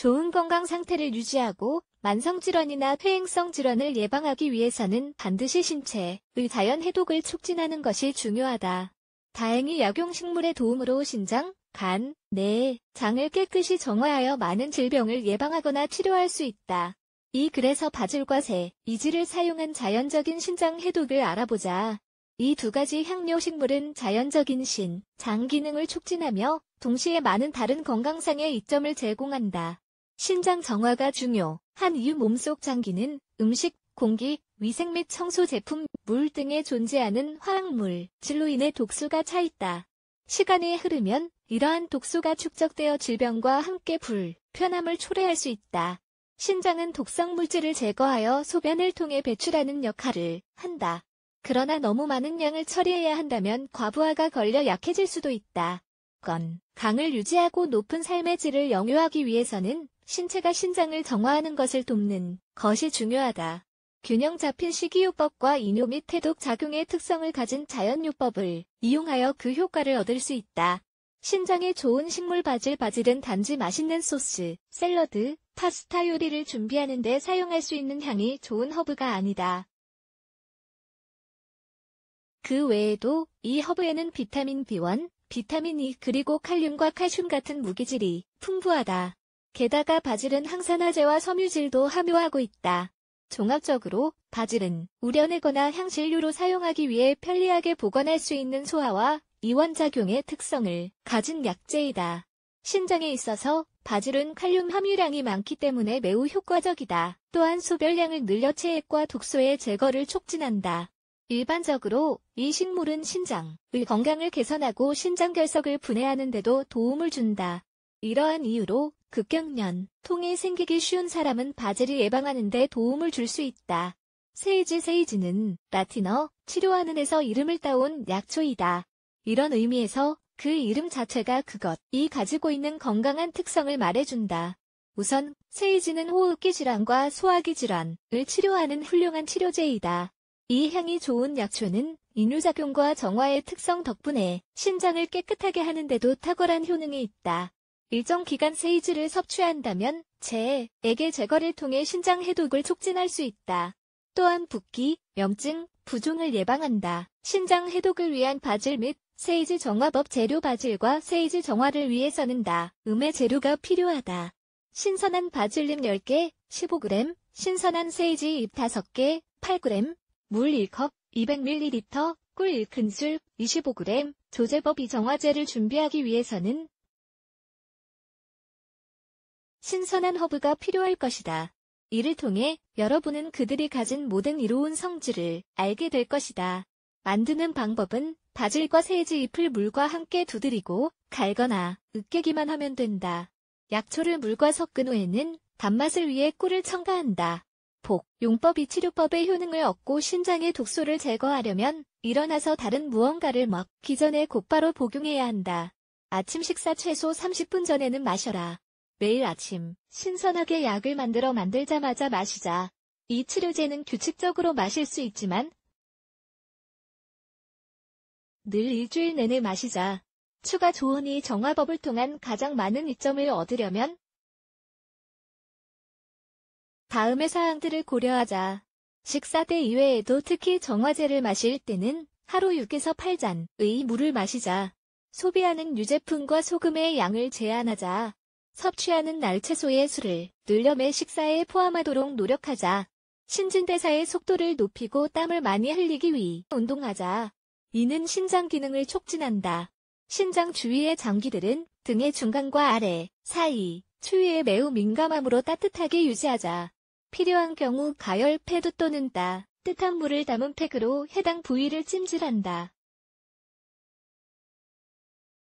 좋은 건강 상태를 유지하고 만성 질환이나 퇴행성 질환을 예방하기 위해서는 반드시 신체의 자연 해독을 촉진하는 것이 중요하다. 다행히 약용식물의 도움으로 신장, 간, 뇌, 장을 깨끗이 정화하여 많은 질병을 예방하거나 치료할 수 있다. 이 글에서 바질과 새, 이지를 사용한 자연적인 신장 해독을 알아보자. 이 두 가지 향료 식물은 자연적인 신, 장 기능을 촉진하며 동시에 많은 다른 건강상의 이점을 제공한다. 신장 정화가 중요한 이유 몸속 장기는 음식, 공기, 위생 및 청소 제품, 물 등에 존재하는 화학물, 질로 인해 독소가 차 있다. 시간이 흐르면 이러한 독소가 축적되어 질병과 함께 불편함을 초래할 수 있다. 신장은 독성 물질을 제거하여 소변을 통해 배출하는 역할을 한다. 그러나 너무 많은 양을 처리해야 한다면 과부하가 걸려 약해질 수도 있다. 건, 강을 유지하고 높은 삶의 질을 영유하기 위해서는 신체가 신장을 정화하는 것을 돕는 것이 중요하다. 균형 잡힌 식이요법과 이뇨 및태독 작용의 특성을 가진 자연요법을 이용하여 그 효과를 얻을 수 있다. 신장에 좋은 식물 바질 바질은 단지 맛있는 소스, 샐러드, 파스타 요리를 준비하는 데 사용할 수 있는 향이 좋은 허브가 아니다. 그 외에도 이 허브에는 비타민 B1, 비타민 E 그리고 칼륨과 칼슘 같은 무기질이 풍부하다. 게다가 바질은 항산화제와 섬유질도 함유하고 있다. 종합적으로 바질은 우려내거나 향신료로 사용하기 위해 편리하게 보관할 수 있는 소화와 이완작용의 특성을 가진 약재이다. 신장에 있어서 바질은 칼륨 함유량이 많기 때문에 매우 효과적이다. 또한 소별량을 늘려 체액과 독소의 제거를 촉진한다. 일반적으로 이 식물은 신장의 건강을 개선하고 신장 결석을 분해하는 데도 도움을 준다. 이러한 이유로 극경련, 통이 생기기 쉬운 사람은 바제를 예방하는 데 도움을 줄 수 있다. 세이지 세이지는 라틴어 치료하는 에서 이름을 따온 약초이다. 이런 의미에서 그 이름 자체가 그것이 가지고 있는 건강한 특성을 말해준다. 우선 세이지는 호흡기 질환과 소화기 질환을 치료하는 훌륭한 치료제이다. 이 향이 좋은 약초는 인류작용과 정화의 특성 덕분에 신장을 깨끗하게 하는데도 탁월한 효능이 있다. 일정 기간 세이지를 섭취한다면 재액의 제거를 통해 신장 해독을 촉진할 수 있다. 또한 붓기, 염증, 부종을 예방한다. 신장 해독을 위한 바질 및 세이지 정화법 재료 바질과 세이지 정화를 위해 서는다. 음의 재료가 필요하다. 신선한 바질잎 10개, 15g, 신선한 세이지 잎 5개, 8g, 물 1컵, 200ml, 꿀 1큰술, 25g, 조제법 이정화제를 준비하기 위해서는 신선한 허브가 필요할 것이다. 이를 통해 여러분은 그들이 가진 모든 이로운 성질을 알게 될 것이다. 만드는 방법은 바질과 세지 잎을 물과 함께 두드리고 갈거나 으깨기만 하면 된다. 약초를 물과 섞은 후에는 단맛을 위해 꿀을 첨가한다. 복, 용법이 치료법의 효능을 얻고 신장의 독소를 제거하려면 일어나서 다른 무언가를 먹기 전에 곧바로 복용해야 한다. 아침 식사 최소 30분 전에는 마셔라. 매일 아침 신선하게 약을 만들어 만들자마자 마시자. 이 치료제는 규칙적으로 마실 수 있지만 늘 일주일 내내 마시자. 추가 조언이 정화법을 통한 가장 많은 이점을 얻으려면 다음의 사항들을 고려하자. 식사 때 이외에도 특히 정화제를 마실 때는 하루 6에서 8잔의 물을 마시자. 소비하는 유제품과 소금의 양을 제한하자. 섭취하는 날 채소의 수를 늘려 매 식사에 포함하도록 노력하자. 신진대사의 속도를 높이고 땀을 많이 흘리기 위해 운동하자. 이는 신장 기능을 촉진한다. 신장 주위의 장기들은 등의 중간과 아래, 사이, 추위에 매우 민감함으로 따뜻하게 유지하자. 필요한 경우 가열 폐드 또는 따, 뜻한 물을 담은 팩으로 해당 부위를 찜질한다.